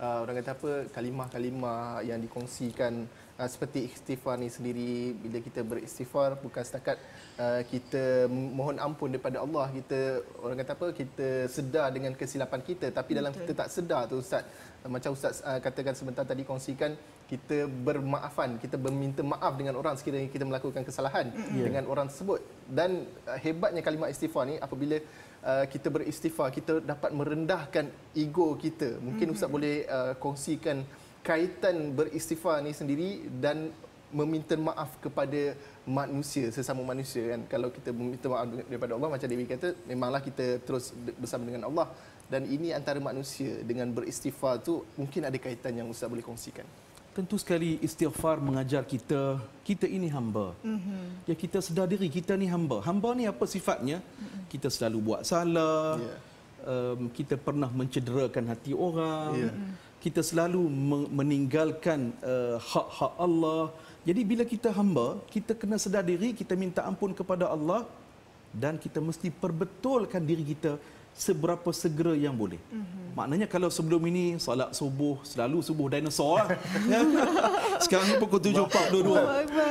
uh, orang kata apa kalimah-kalimah yang dikongsikan uh, seperti istighfar ni sendiri bila kita beristighfar bukan setakat uh, kita mohon ampun daripada Allah kita orang kata apa kita sedar dengan kesilapan kita tapi dalam Betul. kita tak sedar tu ustaz uh, macam ustaz uh, katakan sebentar tadi kongsikan kita bermaafan kita meminta maaf dengan orang sekiranya kita melakukan kesalahan yeah. dengan orang tersebut dan uh, hebatnya kalimah istighfar ni apabila Uh, kita beristighfar kita dapat merendahkan ego kita mungkin mm-hmm. ustaz boleh uh, kongsikan kaitan beristighfar ni sendiri dan meminta maaf kepada manusia sesama manusia kan kalau kita meminta maaf daripada Allah macam Dewi kata memanglah kita terus bersama dengan Allah dan ini antara manusia dengan beristighfar tu mungkin ada kaitan yang ustaz boleh kongsikan tentu sekali istighfar mengajar kita kita ini hamba mm-hmm. ya kita sedar diri kita ni hamba hamba ni apa sifatnya mm-hmm. kita selalu buat salah yeah. Ya. um, kita pernah mencederakan hati orang yeah. mm-hmm kita selalu meninggalkan uh, hak-hak Allah. Jadi bila kita hamba, kita kena sedar diri, kita minta ampun kepada Allah dan kita mesti perbetulkan diri kita seberapa segera yang boleh. Mm-hmm. Maknanya kalau sebelum ini solat subuh selalu subuh dinosaur. Lah. Sekarang pukul 7.42.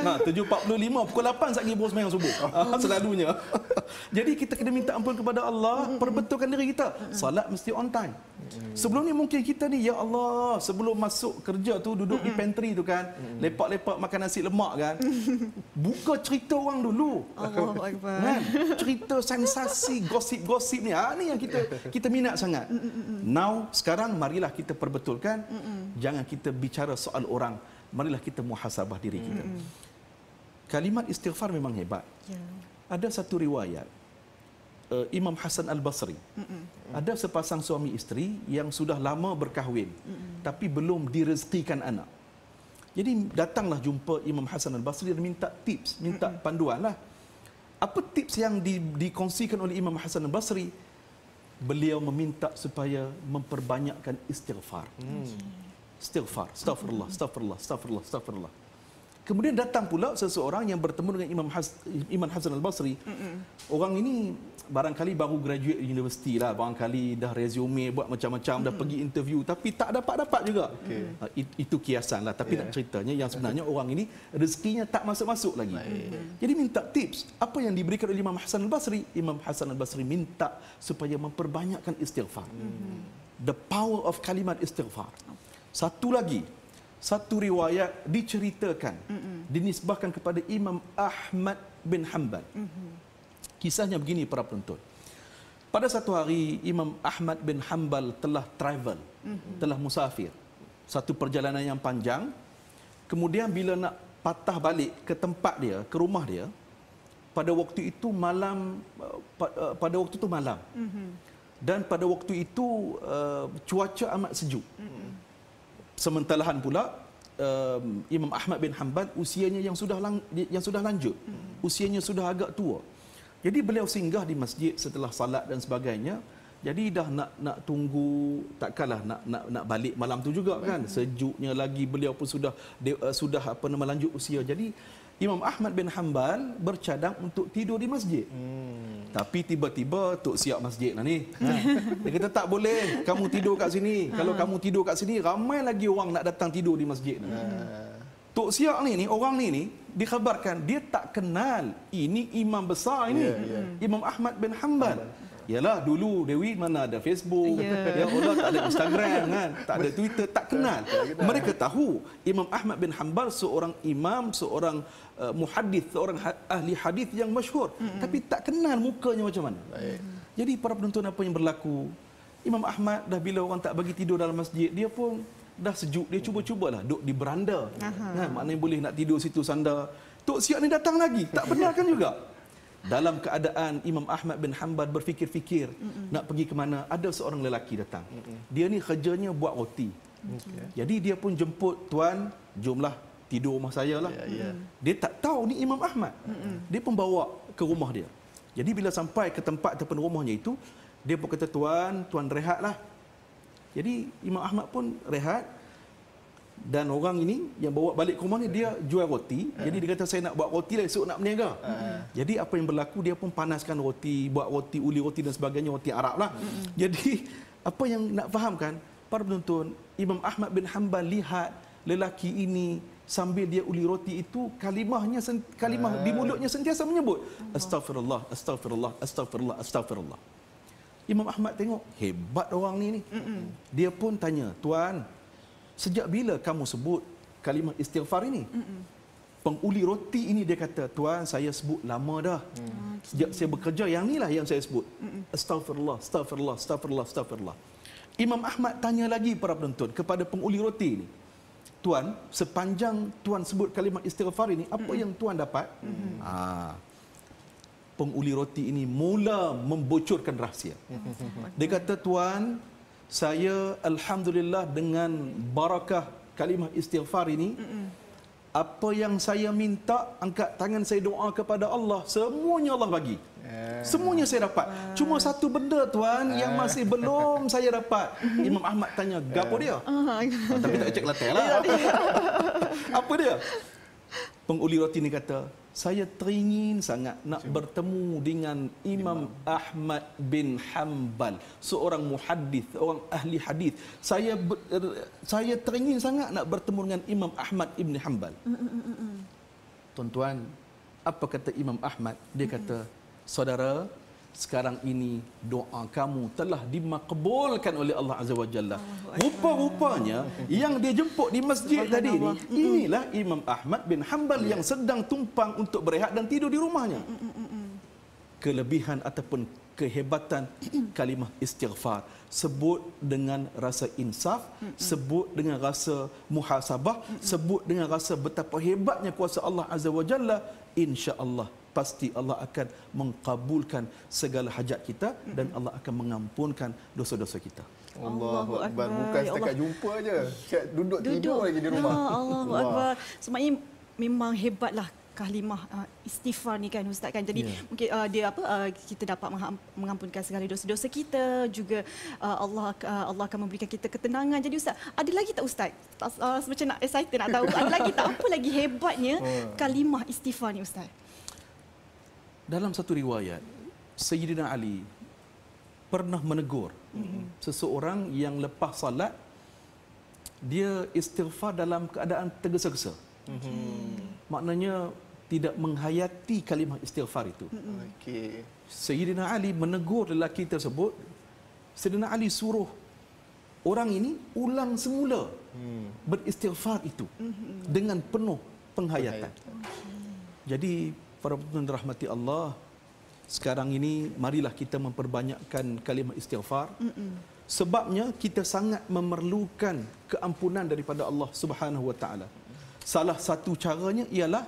Ha, 7.45 pukul 8 sat lagi bos sembang subuh. Ah, selalunya. Jadi kita kena minta ampun kepada Allah, mhm. perbetulkan diri kita. Mhm. Solat mesti on time. Hmm. Sebelum ni mungkin kita ni ya Allah sebelum masuk kerja tu duduk mm-hmm. di hmm. pantry tu kan mm-hmm. lepak-lepak makan nasi lemak kan buka cerita orang dulu Allahuakbar kan cerita sensasi gosip-gosip ni ah ni yang kita kita minat sangat mm-hmm. now sekarang marilah kita perbetulkan mm-hmm. jangan kita bicara soal orang marilah kita muhasabah diri kita mm-hmm. kalimat istighfar memang hebat yeah. ada satu riwayat uh, Imam Hasan Al-Basri. Ada sepasang suami isteri yang sudah lama berkahwin Mm-mm. tapi belum direzekikan anak. Jadi datanglah jumpa Imam Hasan Al-Basri dan minta tips, minta panduanlah. Apa tips yang di, dikongsikan oleh Imam Hasan Al-Basri? Beliau meminta supaya memperbanyakkan istighfar. Mm. Istighfar, astagfirullah, astagfirullah, astagfirullah, astagfirullah. Kemudian datang pula seseorang yang bertemu dengan Imam Imam Hasan Al-Basri. Mm-mm. Orang ini barangkali baru graduate universiti lah barangkali dah resume buat macam-macam hmm. dah pergi interview tapi tak dapat-dapat juga okay. uh, ah, it, itu kiasan lah tapi yeah. nak ceritanya yang sebenarnya orang ini rezekinya tak masuk-masuk lagi Baik. Hmm. jadi minta tips apa yang diberikan oleh Imam Hasan Al-Basri Imam Hasan Al-Basri minta supaya memperbanyakkan istighfar hmm. the power of kalimat istighfar satu lagi satu riwayat diceritakan hmm. dinisbahkan kepada Imam Ahmad bin Hanbal hmm. Kisahnya begini para penonton. Pada satu hari Imam Ahmad bin Hanbal telah travel, mm-hmm. telah musafir. Satu perjalanan yang panjang. Kemudian bila nak patah balik ke tempat dia, ke rumah dia, pada waktu itu malam eh, eh, pada waktu itu malam. Mm-hmm. Dan pada waktu itu uh, cuaca amat sejuk. Mm-hmm. Sementalahan pula Um, Imam Ahmad bin Hanbal usianya yang sudah lang- yang sudah lanjut. Hmm. Usianya sudah agak tua. Hmm. Jadi beliau singgah di masjid setelah salat dan sebagainya. Jadi dah nak nak tunggu takkanlah nak nak nak balik malam tu juga kan. Hmm. Sejuknya lagi beliau pun sudah de, uh, sudah apa nama lanjut usia. Jadi Imam Ahmad bin Hanbal bercadang untuk tidur di masjid. Hmm. Tapi tiba-tiba tok siap masjid lah ni. Ha. Dia kata tak boleh kamu tidur kat sini. Kalau ha. kamu tidur kat sini ramai lagi orang nak datang tidur di masjid ni. Ha. Tok Siak ni ni orang ni ni dikhabarkan dia tak kenal ini imam besar ini yeah, yeah. Imam Ahmad bin Hanbal. Yalah dulu Dewi mana ada Facebook, yeah. ya Allah tak ada Instagram kan, tak ada Twitter, tak kenal. Mereka tahu Imam Ahmad bin Hanbal seorang imam, seorang uh, muhaddis, seorang ha- ahli hadith yang masyhur, mm-hmm. tapi tak kenal mukanya macam mana. Baik. Jadi para penonton apa yang berlaku? Imam Ahmad dah bila orang tak bagi tidur dalam masjid, dia pun dah sejuk dia cuba-cubalah duduk di beranda. Ha, maknanya boleh nak tidur situ sandar. Tok siap ni datang lagi. Tak benarkan juga? Dalam keadaan Imam Ahmad bin Hanbal berfikir-fikir Mm-mm. nak pergi ke mana, ada seorang lelaki datang. Mm-mm. Dia ni kerjanya buat roti. Okay. Jadi dia pun jemput tuan, jomlah tidur rumah saya lah. Yeah, yeah. Dia tak tahu ni Imam Ahmad. Mm-mm. Dia pun bawa ke rumah dia. Jadi bila sampai ke tempat ataupun rumahnya itu, dia pun kata tuan, tuan rehatlah. Jadi Imam Ahmad pun rehat dan orang ini yang bawa balik ke rumah ni dia jual roti. uh Jadi dia kata saya nak buat roti lah esok nak berniaga. uh Jadi apa yang berlaku dia pun panaskan roti, buat roti, uli roti dan sebagainya, roti Arab lah. uh Jadi apa yang nak fahamkan para penonton, Imam Ahmad bin Hanbal lihat lelaki ini sambil dia uli roti itu kalimahnya kalimah uh di ah. mulutnya sentiasa menyebut Astaghfirullah, Astaghfirullah, Astaghfirullah, Astaghfirullah. Imam Ahmad tengok hebat orang ni ni. Mm-mm. Dia pun tanya, "Tuan, sejak bila kamu sebut kalimah istighfar ini?" Mm-mm. Penguli roti ini dia kata, "Tuan, saya sebut lama dah. Mm. Ah, ah, sejak saya bekerja yang ni lah yang saya sebut. Mm-mm. Astagfirullah, astagfirullah, astagfirullah, astagfirullah." Imam Ahmad tanya lagi para penonton kepada penguli roti ini. "Tuan, sepanjang tuan sebut kalimah istighfar ini, apa Mm-mm. yang tuan dapat?" Mm-hmm. Ah penguli roti ini mula membocorkan rahsia. Dia kata, Tuan, saya Alhamdulillah dengan barakah kalimah istighfar ini, apa yang saya minta, angkat tangan saya doa kepada Allah, semuanya Allah bagi. Eh. Semuanya saya dapat. Cuma satu benda, Tuan, yang eh. masih belum saya dapat. Imam Ahmad tanya, gapo eh. dia? Ah, ah, tapi tak cek latihan lah. ya, ya. apa dia? penguli roti ni kata, saya teringin sangat nak Sim. bertemu dengan Imam, Imam Ahmad bin Hanbal, seorang muhaddis, orang ahli hadis. Saya saya teringin sangat nak bertemu dengan Imam Ahmad bin Hanbal. Mm, mm, mm, Tuan-tuan, apa kata Imam Ahmad? Dia kata, saudara, sekarang ini doa kamu telah dimakbulkan oleh Allah Azza wa Jalla. Rupa-rupanya yang dia jemput di masjid tadi ini, inilah Imam Ahmad bin Hanbal yang sedang tumpang untuk berehat dan tidur di rumahnya. Kelebihan ataupun kehebatan kalimah istighfar sebut dengan rasa insaf sebut dengan rasa muhasabah sebut dengan rasa betapa hebatnya kuasa Allah azza wajalla insyaallah pasti Allah akan mengkabulkan segala hajat kita dan Allah akan mengampunkan dosa-dosa kita. Allahu akbar. Bukan ya setakat Allah. jumpa aja. Duduk, duduk tidur lagi di rumah. Ya, Allahu akbar. Semaknya memang hebatlah kalimah uh, istighfar ni kan ustaz kan jadi yeah. mungkin uh, dia apa uh, kita dapat mengampunkan segala dosa-dosa kita juga uh, Allah uh, Allah akan memberikan kita ketenangan jadi ustaz ada lagi tak ustaz uh, macam nak excited nak tahu ada lagi tak apa lagi hebatnya oh. kalimah istighfar ni ustaz dalam satu riwayat Sayyidina Ali pernah menegur mm-hmm. seseorang yang lepas salat dia istighfar dalam keadaan tergesa-gesa. Mm-hmm. Maknanya tidak menghayati kalimah istighfar itu. Mm-hmm. Okey. Sayyidina Ali menegur lelaki tersebut. Sayyidina Ali suruh orang ini ulang semula mm. beristighfar itu mm-hmm. dengan penuh penghayatan. penghayatan. Okay. Jadi para penonton rahmati Allah sekarang ini marilah kita memperbanyakkan kalimah istighfar Mm-mm. sebabnya kita sangat memerlukan keampunan daripada Allah Subhanahu wa taala salah satu caranya ialah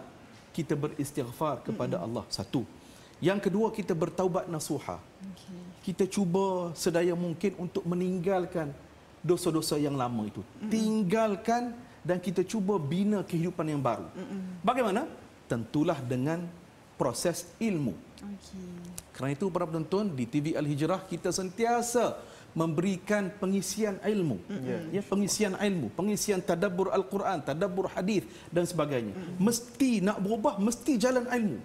kita beristighfar kepada Mm-mm. Allah satu yang kedua kita bertaubat nasuha okay. kita cuba sedaya mungkin untuk meninggalkan dosa-dosa yang lama itu Mm-mm. tinggalkan dan kita cuba bina kehidupan yang baru Mm-mm. bagaimana tentulah dengan proses ilmu. Okay. Kerana itu para penonton di TV Al Hijrah kita sentiasa memberikan pengisian ilmu. Hmm. Yeah. Ya, pengisian ilmu, pengisian tadabbur al-Quran, tadabbur hadis dan sebagainya. Mm-hmm. Mesti nak berubah mesti jalan ilmu.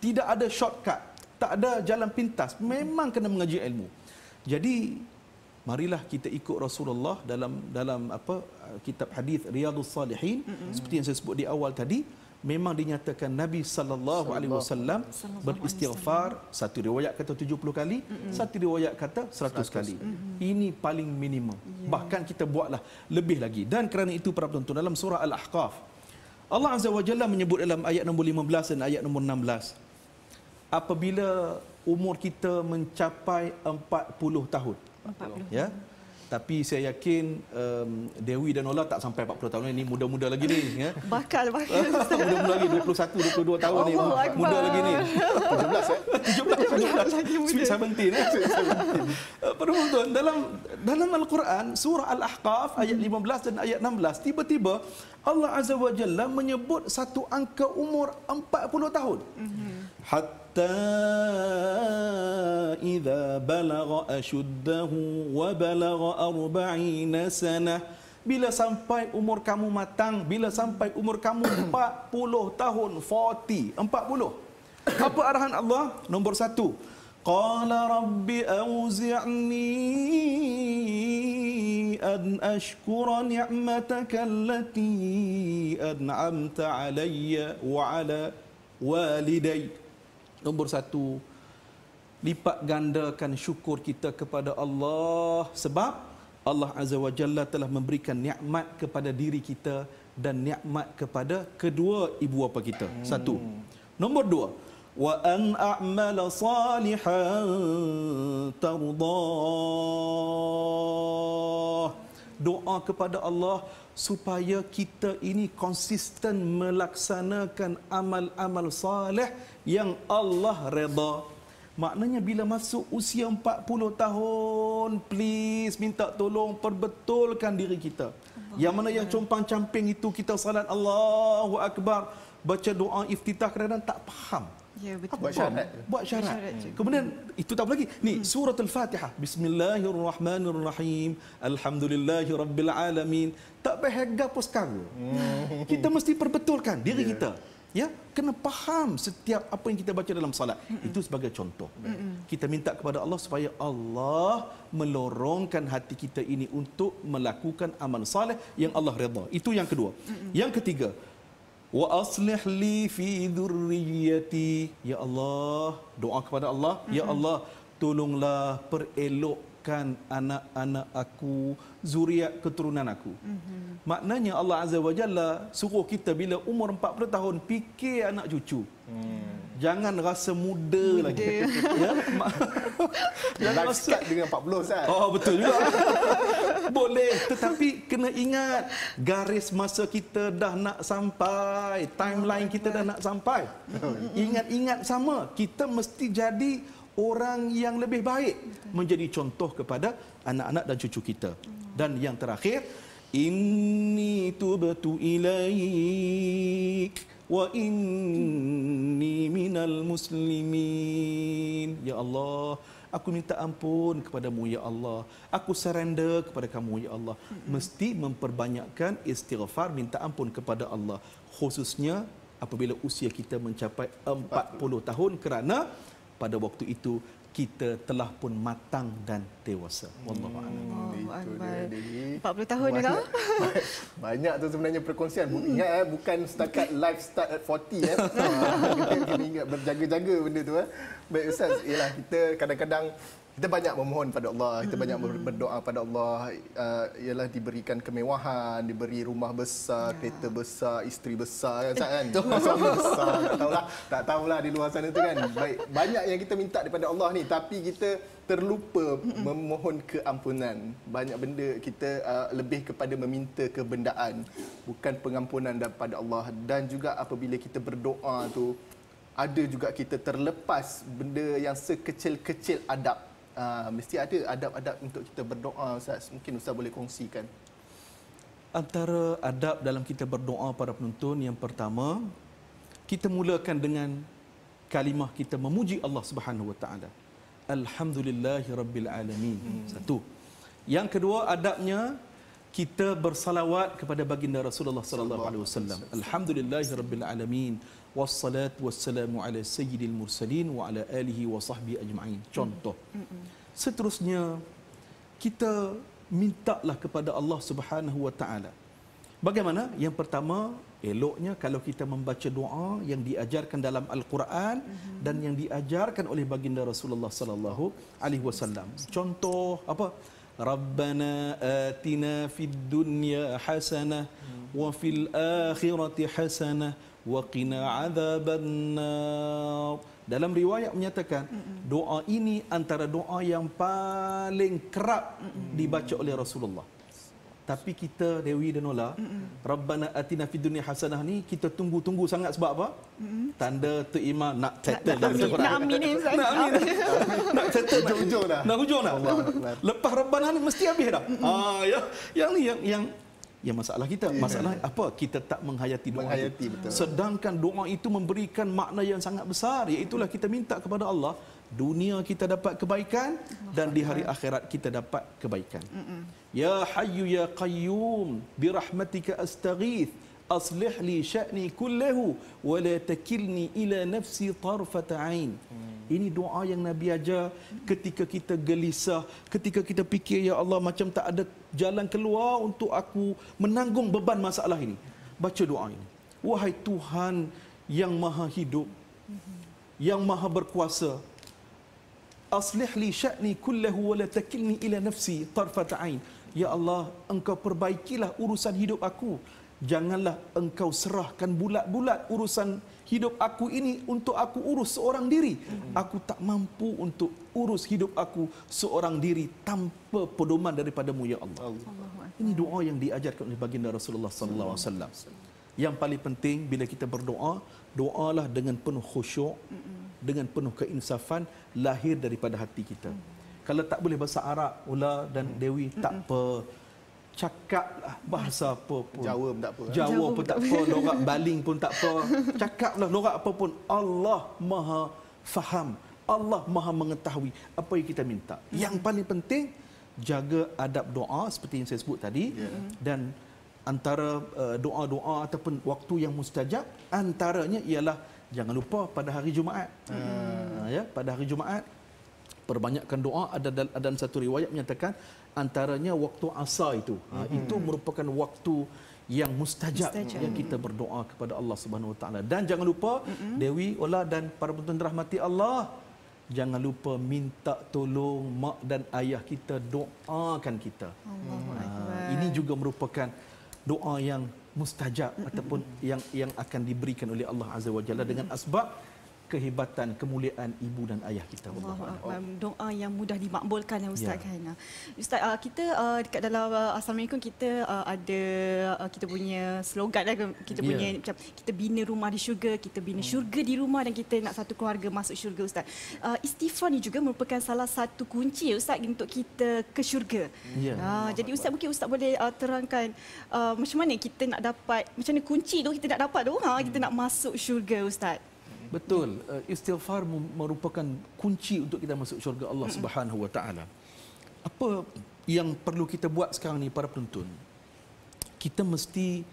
Tidak ada shortcut, tak ada jalan pintas, memang kena mengaji ilmu. Jadi marilah kita ikut Rasulullah dalam dalam apa kitab hadis Riyadhus Salihin mm-hmm. seperti yang saya sebut di awal tadi memang dinyatakan Nabi sallallahu alaihi wasallam beristighfar satu riwayat kata 70 kali mm-hmm. satu riwayat kata 100, 100. kali mm-hmm. ini paling minimum yeah. bahkan kita buatlah lebih lagi dan kerana itu para penonton dalam surah al-ahqaf Allah azza wajalla menyebut dalam ayat nombor 15 dan ayat nombor 16 apabila umur kita mencapai 40 tahun 40. ya tapi saya yakin um, Dewi dan Ola tak sampai 40 tahun ini muda-muda lagi ni ya. Bakal bakal. muda-muda lagi 21 22 tahun ni. muda lagi ni. 17 ya. 17 lagi muda. 17 eh. eh Penonton dalam dalam Al-Quran surah Al-Ahqaf ayat 15 dan ayat 16 tiba-tiba Allah Azza wa Jalla menyebut satu angka umur 40 tahun. mm حتى إذا بلغ أشده وبلغ أربعين سنة bila sampai umur kamu matang bila sampai umur kamu 40 tahun 40 40 apa arahan Allah nombor satu qala rabbi auzi'ni an ashkura ni'mataka allati an'amta alayya wa ala walidayya Nombor satu, lipat gandakan syukur kita kepada Allah sebab Allah Azza wa Jalla telah memberikan nikmat kepada diri kita dan nikmat kepada kedua ibu bapa kita. Hmm. Satu. Nombor dua, wa an a'mal salihan tardah. Doa kepada Allah supaya kita ini konsisten melaksanakan amal-amal saleh yang Allah reda. Maknanya bila masuk usia 40 tahun, please minta tolong perbetulkan diri kita. Yang mana yang compang-camping itu kita salat Allahu Akbar, baca doa iftitah kerana tak faham. Ya betul. Buat syarat. Buat syarat. Hmm. Kemudian itu tak apa lagi. Ni hmm. surah Al-Fatihah. Bismillahirrahmanirrahim. Alhamdulillahi alamin. Tak payah gapo sekarang. Hmm. Kita mesti perbetulkan diri yeah. kita. Ya, kena faham setiap apa yang kita baca dalam solat. Hmm. Itu sebagai contoh. Hmm. hmm. Kita minta kepada Allah supaya Allah melorongkan hati kita ini untuk melakukan amal soleh yang Allah redha. Itu yang kedua. Hmm. Yang ketiga, wa aslih li fi dhurriyyati ya Allah doa kepada Allah mm-hmm. ya Allah tolonglah perelokkan anak-anak aku zuriat keturunan aku mm-hmm. maknanya Allah azza wajalla suruh kita bila umur 40 tahun fikir anak cucu mm jangan rasa muda, muda. lagi. ya. Jangan rasa dengan 40 kan. Oh betul juga. Boleh tetapi kena ingat garis masa kita dah nak sampai, oh, timeline kita dah nak sampai. Oh, ya. Ingat-ingat sama, kita mesti jadi orang yang lebih baik menjadi contoh kepada anak-anak dan cucu kita. Hmm. Dan yang terakhir, inni tubtu ilaik. وإني minal muslimin, Ya Allah, Aku minta ampun kepadamu, Ya Allah. Aku surrender kepada kamu, Ya Allah. Mesti memperbanyakkan istighfar, minta ampun kepada Allah. Khususnya apabila usia kita mencapai 40 tahun kerana pada waktu itu kita telah pun matang dan dewasa. Wallahualam. Oh, 40 tahun juga. Banyak, banyak tu sebenarnya perkongsian. Hmm. Ingat eh bukan setakat life start at 40 eh. Ah, kita, kita ingat berjaga-jaga benda tu eh. Baik Ustaz, ialah kita kadang-kadang kita banyak memohon pada Allah, kita banyak berdoa pada Allah, uh, ialah diberikan kemewahan, diberi rumah besar, ya. kereta besar, isteri besar kan Ustaz kan? Suami besar, tak tahulah, tak tahulah di luar sana itu kan. Baik, banyak yang kita minta daripada Allah ni tapi kita terlupa memohon keampunan. Banyak benda kita uh, lebih kepada meminta kebendaan bukan pengampunan daripada Allah dan juga apabila kita berdoa tu ada juga kita terlepas benda yang sekecil-kecil adab uh, mesti ada adab-adab untuk kita berdoa Ustaz. Mungkin Ustaz boleh kongsikan. Antara adab dalam kita berdoa para penonton yang pertama, kita mulakan dengan kalimah kita memuji Allah Subhanahu Wa Taala. Alhamdulillahi Rabbil Alamin. Hmm. Satu. Yang kedua adabnya kita bersalawat kepada baginda Rasulullah sallallahu alaihi wasallam. Alhamdulillahirabbil alamin wassalatu wassalamu ala sayyidil mursalin wa ala alihi wa sahbi ajma'in. Contoh. Seterusnya kita mintalah kepada Allah Subhanahu wa taala. Bagaimana? Yang pertama, eloknya kalau kita membaca doa yang diajarkan dalam Al-Quran dan yang diajarkan oleh baginda Rasulullah sallallahu alaihi wasallam. Contoh apa? Rabbana atina fid dunya hasanah wa fil akhirati hasanah waqina azaban nar dalam riwayat menyatakan doa ini antara doa yang paling kerap dibaca oleh Rasulullah tapi kita Dewi dan Ola Rabbana atina fid dunya hasanah ni kita tunggu-tunggu sangat sebab apa? Mm-hmm. Tanda tu iman nak settle nak, nak, nak amin Nak amin. nak settle lah. nak hujung dah. Nak hujung dah. Lepas Rabbana ni mesti habis dah. Mm-hmm. Ah ya yang yang, yang yang masalah kita ya. masalah apa kita tak menghayati doa menghayati, itu. Betul. sedangkan doa itu memberikan makna yang sangat besar iaitu kita minta kepada Allah dunia kita dapat kebaikan dan di hari akhirat kita dapat kebaikan Mm-mm. ya Hayu ya qayyum birahmatika astaghith أصلح لي شأني كله ولا تكلني إلى نفسي طرفة عين hmm. ini doa yang Nabi ajar ketika kita gelisah, ketika kita fikir, Ya Allah macam tak ada jalan keluar untuk aku menanggung beban masalah ini. Baca doa ini. Wahai Tuhan yang maha hidup, hmm. yang maha berkuasa, Aslih li sya'ni kullahu wa la takilni ila nafsi tarfata'ain. Ya Allah, engkau perbaikilah urusan hidup aku janganlah engkau serahkan bulat-bulat urusan hidup aku ini untuk aku urus seorang diri. Aku tak mampu untuk urus hidup aku seorang diri tanpa pedoman daripadamu ya Allah. Ini doa yang diajarkan oleh baginda Rasulullah sallallahu alaihi wasallam. Yang paling penting bila kita berdoa, doalah dengan penuh khusyuk, dengan penuh keinsafan lahir daripada hati kita. Kalau tak boleh bahasa Arab, Ula dan Dewi tak apa cakap lah bahasa apa pun. Jawa pun tak apa. Eh? Jawa, Jawa pun tak apa, lorak baling pun tak apa. Cakap lah lorak apa pun. Allah maha faham. Allah maha mengetahui apa yang kita minta. Yang hmm. paling penting, jaga adab doa seperti yang saya sebut tadi. Ya. Hmm. Dan antara eh, doa-doa ataupun waktu yang mustajab, antaranya ialah jangan lupa pada hari Jumaat. Hmm. ya, pada hari Jumaat, perbanyakkan doa. ada, ada satu riwayat menyatakan, antaranya waktu asar itu mm-hmm. itu merupakan waktu yang mustajab, mustajab yang hmm. kita berdoa kepada Allah Subhanahu Wa Taala dan jangan lupa mm-hmm. Dewi Ola dan para penonton rahmati Allah jangan lupa minta tolong mak dan ayah kita doakan kita ha, ini juga merupakan doa yang mustajab mm-hmm. ataupun hmm. yang yang akan diberikan oleh Allah Azza wa Jalla dengan asbab kehebatan kemuliaan ibu dan ayah kita. Allah Allah. Doa yang mudah dimakbulkan ya Ustaz ya. Kainah. Ustaz uh, kita uh, dekat dalam uh, Assalamualaikum kita uh, ada uh, kita punya slogan lah, kita ya. punya ya. macam kita bina rumah di syurga, kita bina hmm. syurga di rumah dan kita nak satu keluarga masuk syurga Ustaz. Uh, istighfar ni juga merupakan salah satu kunci ya Ustaz untuk kita ke syurga. Ya. Uh, Allah jadi Ustaz Allah. mungkin Ustaz boleh uh, terangkan uh, macam mana kita nak dapat macam mana kunci tu kita nak dapat tu ha, hmm. kita nak masuk syurga Ustaz. Betul. Uh, istighfar merupakan kunci untuk kita masuk syurga Allah Subhanahu Wa Taala. Apa yang perlu kita buat sekarang ni para penonton? Kita mesti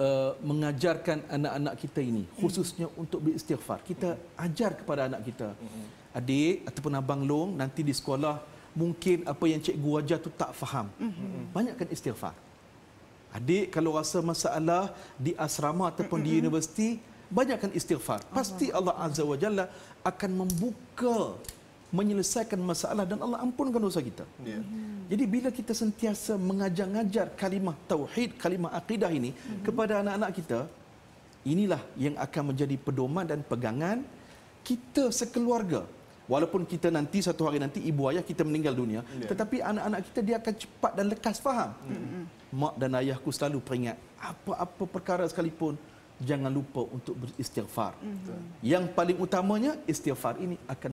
uh, mengajarkan anak-anak kita ini mm. khususnya untuk beristighfar. Kita ajar kepada anak kita. Adik ataupun abang long nanti di sekolah mungkin apa yang cikgu ajar tu tak faham. Banyakkan istighfar. Adik kalau rasa masalah di asrama ataupun di universiti banyakkan istighfar. Pasti Allah Azza wa Jalla akan membuka menyelesaikan masalah dan Allah ampunkan dosa kita. Ya. Hmm. Jadi bila kita sentiasa mengajar-ngajar kalimah tauhid, kalimah akidah ini mm kepada anak-anak kita, inilah yang akan menjadi pedoman dan pegangan kita sekeluarga. Walaupun kita nanti satu hari nanti ibu ayah kita meninggal dunia, yeah. tetapi anak-anak kita dia akan cepat dan lekas faham. mm Mak dan ayahku selalu peringat apa-apa perkara sekalipun, jangan lupa untuk beristighfar. Mm-hmm. Yang paling utamanya istighfar ini akan